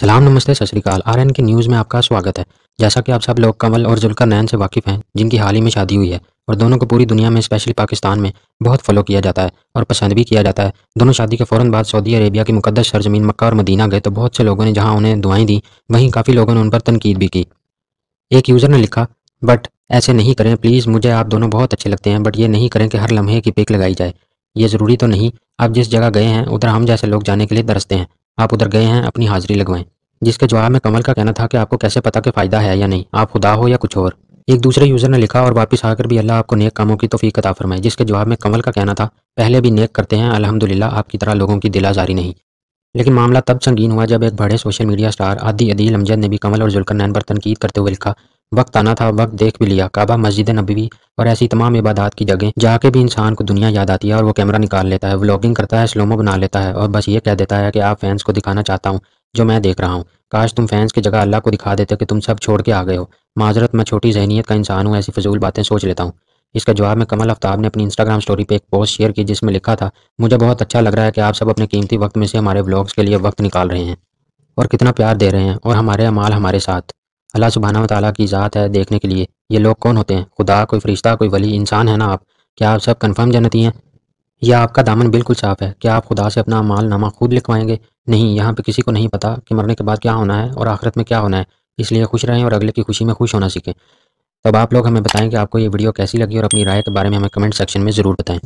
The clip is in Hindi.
सलाम नमस्ते सत श्रीकाल आर के न्यूज़ में आपका स्वागत है जैसा कि आप सब लोग कमल और जुलकर नैन से वाकिफ़ हैं जिनकी हाल ही में शादी हुई है और दोनों को पूरी दुनिया में स्पेशली पाकिस्तान में बहुत फॉलो किया जाता है और पसंद भी किया जाता है दोनों शादी के फ़ौरन बाद सऊदी अरेबिया की मुकदस सरजमीन मक्का और मदीना गए तो बहुत से लोगों ने जहाँ उन्हें दुआएँ दी वहीं काफ़ी लोगों ने उन पर तनकीद भी की एक यूज़र ने लिखा बट ऐसे नहीं करें प्लीज़ मुझे आप दोनों बहुत अच्छे लगते हैं बट ये नहीं करें कि हर लम्हे की पिक लगाई जाए ये ज़रूरी तो नहीं आप जिस जगह गए हैं उधर हम जैसे लोग जाने के लिए तरसते हैं आप उधर गए हैं अपनी हाजिरी लगवाएं जिसके जवाब में कमल का कहना था कि आपको कैसे पता कि फ़ायदा है या नहीं आप खुदा हो या कुछ और एक दूसरे यूज़र ने लिखा और वापस आकर भी अल्लाह आपको नेक कामों की तोफ़ी अता जिसके जवाब में कमल का कहना था पहले भी नेक करते हैं अलहमदिल्ला आपकी तरह लोगों की दिलाजारी नहीं लेकिन मामला तब संगीन हुआ जब एक बड़े सोशल मीडिया स्टार आदि अदील अमजद ने भी कमल और जुलकर नैन पर तनकीद करते हुए लिखा वक्त आना था वक्त देख भी लिया काबा मस्जिद नबी और ऐसी तमाम इबादत की जगह जाके भी इंसान को दुनिया याद आती है और वो कैमरा निकाल लेता है व्लॉगिंग करता है स्लोमो बना लेता है और बस ये कह देता है कि आप फैंस को दिखाना चाहता हूँ जो मैं देख रहा हूँ काश तुम फैंस की जगह अल्लाह को दिखा देते कि तुम सब छोड़ के आ गए हो माजरत मैं छोटी जहनीत का इंसान हूँ ऐसी फजूल बातें सोच लेता हूँ इसका जवाब में कमल आफ्ताब ने अपनी इंस्टाग्राम स्टोरी पे एक पोस्ट शेयर की जिसमें लिखा था मुझे बहुत अच्छा लग रहा है कि आप सब अपने कीमती वक्त में से हमारे ब्लॉग्स के लिए वक्त निकाल रहे हैं और कितना प्यार दे रहे हैं और हमारे अमाल हमारे साथ अल्लाह सुबहाना वाली की ज़ात है देखने के लिए ये लोग कौन होते हैं खुदा कोई फरिश्ता कोई वली इंसान है ना आप क्या आप सब कन्फर्म जनती हैं यह आपका दामन बिल्कुल साफ है क्या आप खुदा से अपना माल नामा खुद लिखवाएंगे नहीं यहाँ पे किसी को नहीं पता कि मरने के बाद क्या होना है और आखिरत में क्या होना है इसलिए खुश रहें और अगले की खुशी में खुश होना सीखें तब आप लोग हमें बताएं कि आपको ये वीडियो कैसी लगी और अपनी राय के बारे में हमें कमेंट सेक्शन में ज़रूर बताएं